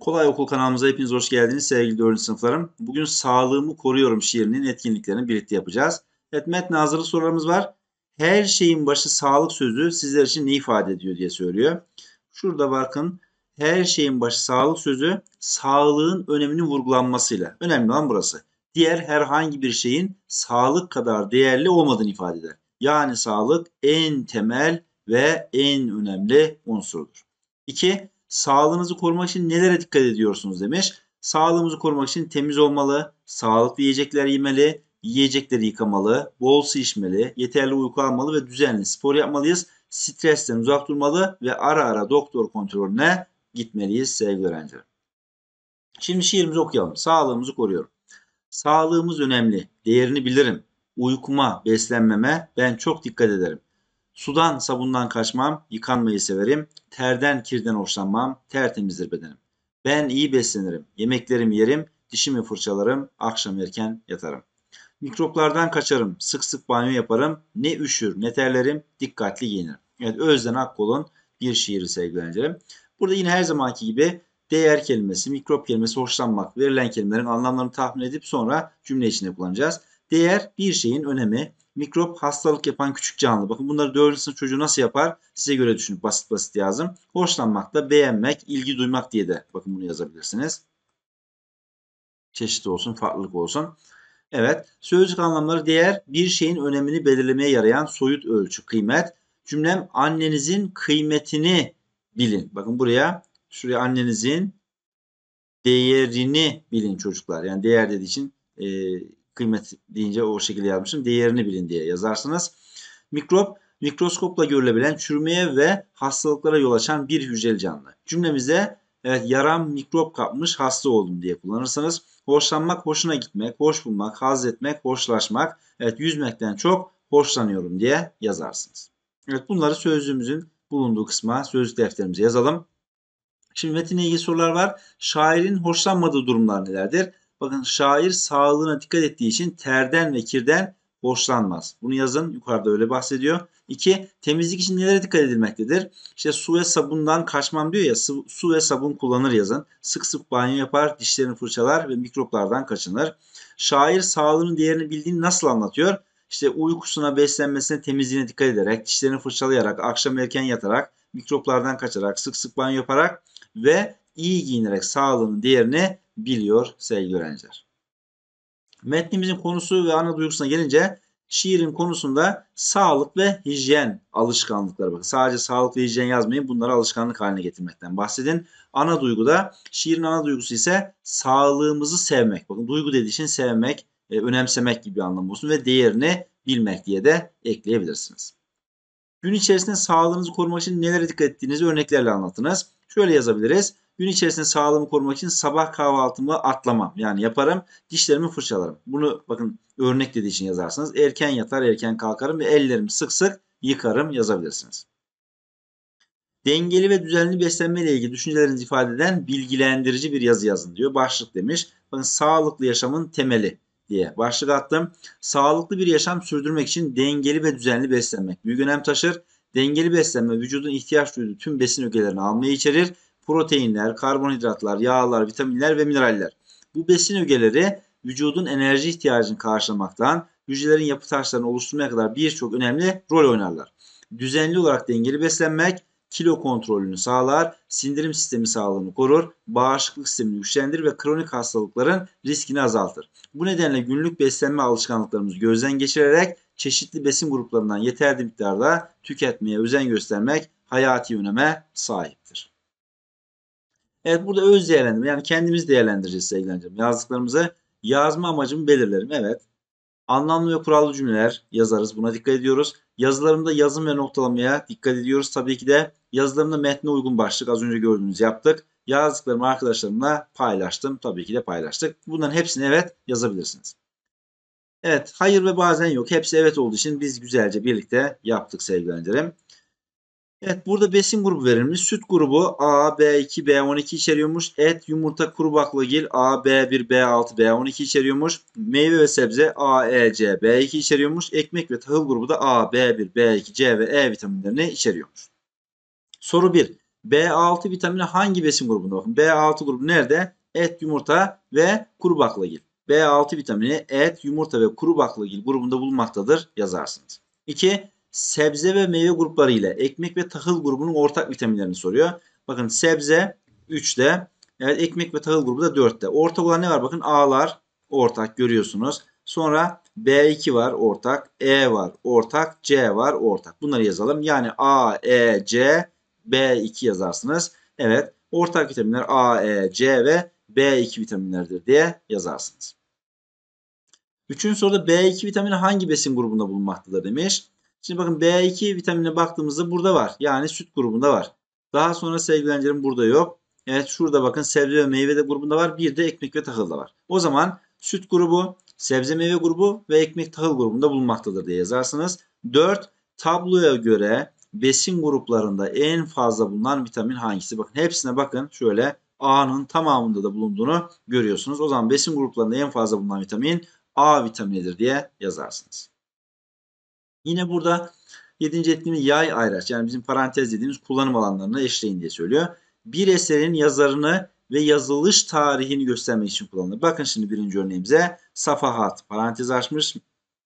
Kolay Okul kanalımıza hepiniz hoş geldiniz sevgili 4. sınıflarım. Bugün Sağlığımı Koruyorum şiirinin etkinliklerini birlikte yapacağız. Evet metne hazırlı sorularımız var. Her şeyin başı sağlık sözü sizler için ne ifade ediyor diye söylüyor. Şurada bakın her şeyin başı sağlık sözü sağlığın öneminin vurgulanmasıyla. Önemli olan burası. Diğer herhangi bir şeyin sağlık kadar değerli olmadığını ifade eder. Yani sağlık en temel ve en önemli unsurdur. 2. Sağlığınızı korumak için nelere dikkat ediyorsunuz demiş. Sağlığımızı korumak için temiz olmalı, sağlıklı yiyecekler yemeli, yiyecekleri yıkamalı, bol su içmeli, yeterli uyku almalı ve düzenli spor yapmalıyız. Stresten uzak durmalı ve ara ara doktor kontrolüne gitmeliyiz sevgili öğrenciler. Şimdi şiirimizi okuyalım. Sağlığımızı koruyorum. Sağlığımız önemli. Değerini bilirim. Uykuma, beslenmeme ben çok dikkat ederim. Sudan sabundan kaçmam, yıkanmayı severim. Terden kirden hoşlanmam, tertemizdir bedenim. Ben iyi beslenirim, yemeklerimi yerim, dişimi fırçalarım, akşam erken yatarım. Mikroplardan kaçarım, sık sık banyo yaparım, ne üşür ne terlerim, dikkatli giyinirim. Evet Özden Akkol'un bir şiiri sevgilendirim. Burada yine her zamanki gibi değer kelimesi, mikrop kelimesi hoşlanmak verilen kelimelerin anlamlarını tahmin edip sonra cümle içinde kullanacağız. Değer bir şeyin önemi, mikrop hastalık yapan küçük canlı. Bakın bunları 4. sınıf çocuğu nasıl yapar? Size göre düşünün, basit basit yazdım. Hoşlanmak da beğenmek, ilgi duymak diye de bakın bunu yazabilirsiniz. Çeşit olsun, farklılık olsun. Evet, sözcük anlamları değer bir şeyin önemini belirlemeye yarayan soyut ölçü, kıymet. Cümlem annenizin kıymetini bilin. Bakın buraya, şuraya annenizin değerini bilin çocuklar. Yani değer dediği için e, kıymet deyince o şekilde yazmışım. Değerini bilin diye yazarsınız. Mikrop mikroskopla görülebilen çürümeye ve hastalıklara yol açan bir hücreli canlı. Cümlemize evet yaram mikrop kapmış hasta oldum diye kullanırsanız hoşlanmak, hoşuna gitmek, hoş bulmak, haz etmek, hoşlaşmak, evet yüzmekten çok hoşlanıyorum diye yazarsınız. Evet bunları sözlüğümüzün bulunduğu kısma sözlük defterimize yazalım. Şimdi metinle ilgili sorular var. Şairin hoşlanmadığı durumlar nelerdir? Bakın şair sağlığına dikkat ettiği için terden ve kirden borçlanmaz. Bunu yazın yukarıda öyle bahsediyor. 2. Temizlik için nelere dikkat edilmektedir? İşte su ve sabundan kaçmam diyor ya su, su ve sabun kullanır yazın. Sık sık banyo yapar, dişlerini fırçalar ve mikroplardan kaçınır. Şair sağlığının değerini bildiğini nasıl anlatıyor? İşte uykusuna, beslenmesine, temizliğine dikkat ederek, dişlerini fırçalayarak, akşam erken yatarak, mikroplardan kaçarak, sık sık banyo yaparak ve iyi giyinerek sağlığının değerini biliyor sevgili öğrenciler. Metnimizin konusu ve ana duygusuna gelince şiirin konusunda sağlık ve hijyen alışkanlıkları bakın. Sadece sağlık ve hijyen yazmayın bunları alışkanlık haline getirmekten bahsedin. Ana duyguda şiirin ana duygusu ise sağlığımızı sevmek. Bakın duygu dediği için şey sevmek, e, önemsemek gibi bir anlamı olsun ve değerini bilmek diye de ekleyebilirsiniz. Gün içerisinde sağlığınızı korumak için nelere dikkat ettiğinizi örneklerle anlatınız. Şöyle yazabiliriz. Gün içerisinde sağlığımı korumak için sabah kahvaltımı atlamam. Yani yaparım, dişlerimi fırçalarım. Bunu bakın örnek dediği için yazarsınız. Erken yatar, erken kalkarım ve ellerimi sık sık yıkarım yazabilirsiniz. Dengeli ve düzenli beslenme ile ilgili düşüncelerinizi ifade eden bilgilendirici bir yazı yazın diyor. Başlık demiş. Bakın sağlıklı yaşamın temeli diye başlık attım. Sağlıklı bir yaşam sürdürmek için dengeli ve düzenli beslenmek büyük önem taşır. Dengeli beslenme vücudun ihtiyaç duyduğu tüm besin ögelerini almayı içerir. Proteinler, karbonhidratlar, yağlar, vitaminler ve mineraller. Bu besin ögeleri vücudun enerji ihtiyacını karşılamaktan hücrelerin yapı taşlarını oluşturmaya kadar birçok önemli rol oynarlar. Düzenli olarak dengeli beslenmek kilo kontrolünü sağlar, sindirim sistemi sağlığını korur, bağışıklık sistemini güçlendirir ve kronik hastalıkların riskini azaltır. Bu nedenle günlük beslenme alışkanlıklarımızı gözden geçirerek çeşitli besin gruplarından yeterli miktarda tüketmeye özen göstermek hayati öneme sahiptir. Evet burada öz değerlendirme yani kendimiz değerlendireceğiz sevgili öğrencilerim. Yazdıklarımızı yazma amacımı belirlerim. Evet anlamlı ve kurallı cümleler yazarız buna dikkat ediyoruz. Yazılarımda yazım ve noktalamaya dikkat ediyoruz. Tabii ki de yazılarımda metne uygun başlık az önce gördüğünüz yaptık. Yazdıklarımı arkadaşlarımla paylaştım. Tabii ki de paylaştık. Bunların hepsini evet yazabilirsiniz. Evet hayır ve bazen yok. Hepsi evet olduğu için biz güzelce birlikte yaptık sevgili Evet burada besin grubu verilmiş. Süt grubu A, B2, B12 içeriyormuş. Et, yumurta, kuru baklagil A, B1, B6, B12 içeriyormuş. Meyve ve sebze A, E, C, B2 içeriyormuş. Ekmek ve tahıl grubu da A, B1, B2, C ve E vitaminlerini içeriyormuş. Soru 1. B6 vitamini hangi besin grubunda? Bakın B6 grubu nerede? Et, yumurta ve kuru baklagil. B6 vitamini et, yumurta ve kuru baklagil grubunda bulunmaktadır yazarsınız. 2 sebze ve meyve grupları ile ekmek ve tahıl grubunun ortak vitaminlerini soruyor. Bakın sebze 3'te, evet ekmek ve tahıl grubu da 4'te. Ortak olan ne var? Bakın A'lar ortak görüyorsunuz. Sonra B2 var ortak, E var ortak, C var ortak. Bunları yazalım. Yani A, E, C, B2 yazarsınız. Evet ortak vitaminler A, E, C ve B2 vitaminlerdir diye yazarsınız. Üçüncü soruda B2 vitamini hangi besin grubunda bulunmaktadır demiş. Şimdi bakın B2 vitaminine baktığımızda burada var. Yani süt grubunda var. Daha sonra sevgilencilerim burada yok. Evet şurada bakın sebze ve meyve de grubunda var. Bir de ekmek ve tahıl var. O zaman süt grubu, sebze meyve grubu ve ekmek tahıl grubunda bulunmaktadır diye yazarsınız. 4. Tabloya göre besin gruplarında en fazla bulunan vitamin hangisi? Bakın hepsine bakın şöyle A'nın tamamında da bulunduğunu görüyorsunuz. O zaman besin gruplarında en fazla bulunan vitamin A vitaminidir diye yazarsınız. Yine burada 7. etkimin yay ayraç yani bizim parantez dediğimiz kullanım alanlarına eşleyin diye söylüyor. Bir eserin yazarını ve yazılış tarihini göstermek için kullanılır. Bakın şimdi birinci örneğimize safahat parantez açmış.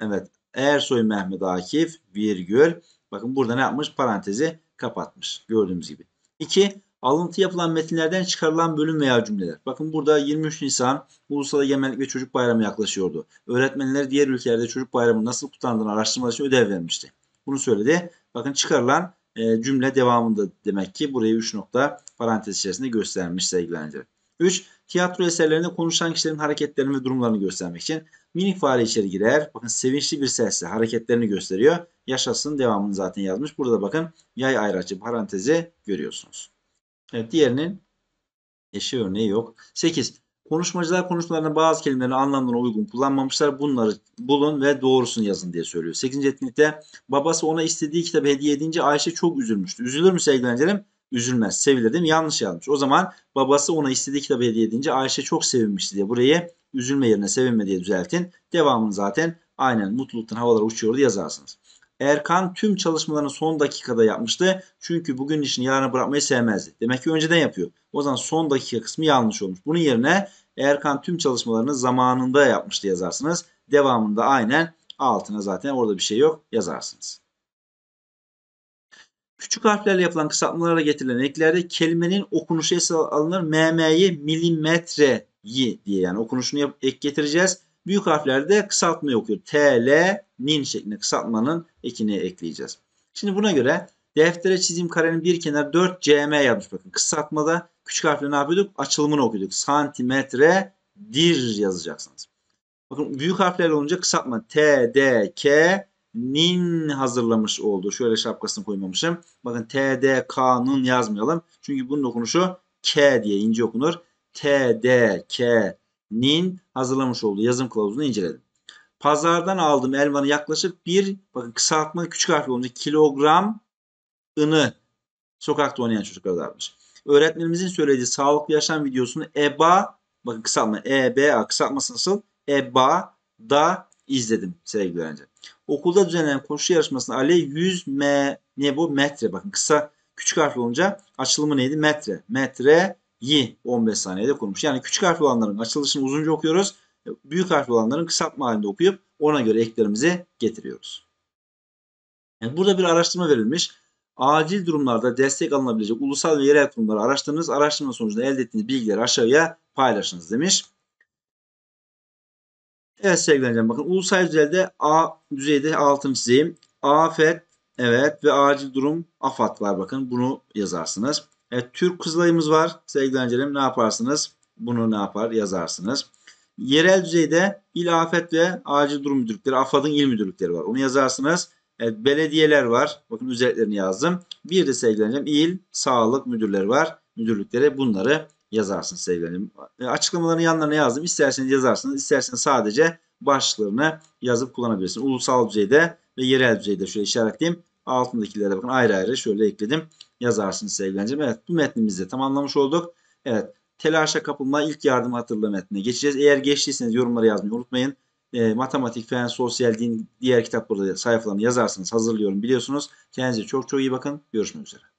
Evet Ersoy Mehmet Akif virgül. Bakın burada ne yapmış? Parantezi kapatmış. Gördüğümüz gibi. 2. Alıntı yapılan metinlerden çıkarılan bölüm veya cümleler. Bakın burada 23 Nisan Ulusal Egemenlik ve Çocuk Bayramı yaklaşıyordu. Öğretmenler diğer ülkelerde çocuk bayramı nasıl kutlandığını araştırmalar için ödev vermişti. Bunu söyledi. Bakın çıkarılan e, cümle devamında demek ki burayı 3 nokta parantez içerisinde göstermiş sevgili 3. Tiyatro eserlerinde konuşan kişilerin hareketlerini ve durumlarını göstermek için minik fare içeri girer. Bakın sevinçli bir sesle hareketlerini gösteriyor. Yaşasın devamını zaten yazmış. Burada bakın yay ayraçı parantezi görüyorsunuz. Evet, diğerinin eşi örneği yok. 8. Konuşmacılar konuşmalarında bazı kelimelerin anlamlarına uygun kullanmamışlar. Bunları bulun ve doğrusunu yazın diye söylüyor. 8. etkinlikte babası ona istediği kitabı hediye edince Ayşe çok üzülmüştü. Üzülür mü sevgili Üzülmez. Sevilir değil mi? Yanlış yazmış. O zaman babası ona istediği kitabı hediye edince Ayşe çok sevinmişti diye burayı üzülme yerine sevinme diye düzeltin. Devamını zaten aynen mutluluktan havalara uçuyordu yazarsınız. Erkan tüm çalışmalarını son dakikada yapmıştı. Çünkü bugün işini yarına bırakmayı sevmezdi. Demek ki önceden yapıyor. O zaman son dakika kısmı yanlış olmuş. Bunun yerine Erkan tüm çalışmalarını zamanında yapmıştı yazarsınız. Devamında aynen altına zaten orada bir şey yok yazarsınız. Küçük harflerle yapılan kısaltmalara getirilen eklerde kelimenin okunuşu esas alınır. mm'yi milimetreyi diye yani okunuşunu ek getireceğiz büyük harflerde kısaltma okuyor. T, L, nin şeklinde kısaltmanın ekini ekleyeceğiz. Şimdi buna göre deftere çizim karenin bir kenarı 4 cm yazmış. Bakın kısaltmada küçük harfle ne yapıyorduk? Açılımını okuyorduk. Santimetre dir yazacaksınız. Bakın büyük harflerle olunca kısaltma T, D, K, nin hazırlamış oldu. Şöyle şapkasını koymamışım. Bakın T, D, K'nın yazmayalım. Çünkü bunun okunuşu K diye ince okunur. T, D, K, nin hazırlamış olduğu yazım kılavuzunu inceledim. Pazardan aldığım elmanın yaklaşık bir bakın kısaltma küçük harfli olunca kilogram ını sokakta oynayan çocuklar darmış. Öğretmenimizin söylediği sağlıklı yaşam videosunu EBA bakın kısaltma EBA kısaltması nasıl? EBA da izledim sevgili öğrenci. Okulda düzenlenen koşu yarışmasında Ali 100 m ne bu metre bakın kısa küçük harfli olunca açılımı neydi? Metre. Metre yi 15 saniyede kurmuş. Yani küçük harfli olanların açılışını uzunca okuyoruz. Büyük harfli olanların kısaltma halinde okuyup ona göre eklerimizi getiriyoruz. Yani burada bir araştırma verilmiş. Acil durumlarda destek alınabilecek ulusal ve yerel kurumları araştırınız. Araştırma sonucunda elde ettiğiniz bilgileri aşağıya paylaşınız demiş. Evet sevgili bakın ulusal düzeyde A düzeyde altın çizeyim. afet evet ve acil durum AFAD var bakın bunu yazarsınız. Evet, Türk kızlayımız var. Sevgili öğrencilerim ne yaparsınız? Bunu ne yapar? Yazarsınız. Yerel düzeyde il afet ve acil durum müdürlükleri, AFAD'ın il müdürlükleri var. Onu yazarsınız. Evet, belediyeler var. Bakın özelliklerini yazdım. Bir de sevgili il sağlık müdürleri var. Müdürlükleri bunları yazarsınız sevgili öğrencilerim. E, açıklamaların yanlarına yazdım. İsterseniz yazarsınız. isterseniz sadece başlıklarını yazıp kullanabilirsiniz. Ulusal düzeyde ve yerel düzeyde şöyle işaretleyeyim. Altındakilere bakın ayrı ayrı şöyle ekledim yazarsınız sevgilencim. Evet bu metnimizi de tamamlamış olduk. Evet telaşa kapılma ilk yardım hatırla metnine geçeceğiz. Eğer geçtiyseniz yorumları yazmayı unutmayın. E, matematik, fen, sosyal, din diğer kitapları sayfalarını yazarsınız. Hazırlıyorum biliyorsunuz. Kendinize çok çok iyi bakın. Görüşmek üzere.